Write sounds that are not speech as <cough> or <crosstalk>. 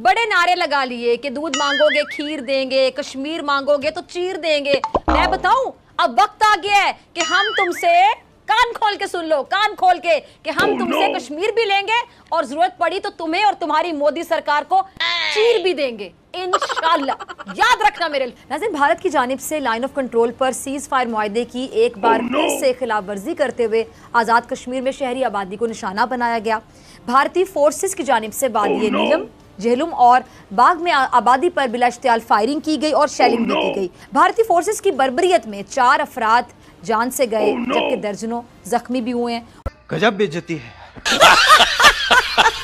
बड़े नारे लगा लिए कि दूध मांगोगे खीर देंगे कश्मीर मांगोगे तो चीर देंगे मैं बताऊं अब वक्त आ गया है कि हम तुमसे कान खोल के सुन लो कान खोल के कि हम oh, तुमसे कश्मीर भी लेंगे और जरूरत पड़ी तो तुम्हें और तुम्हारी मोदी सरकार को चीर भी देंगे इन याद रखना मेरे नाजिन भारत की जानब से लाइन ऑफ कंट्रोल पर सीज फायर माहे की एक बार oh, no. फिर से खिलाफ वर्जी करते हुए आज़ाद कश्मीर में शहरी आबादी को निशाना बनाया गया भारतीय फोर्सेस की जानब से वादी oh, no. नीलम जहलुम और बाग में आबादी पर बिला इश्तियाल फायरिंग की गई और शेलिंग oh भी की गई भारतीय फोर्सेस की बर्बरियत में चार अफराद जान से गए oh जबकि दर्जनों जख्मी भी हुए हैं गजब बेजती है <laughs>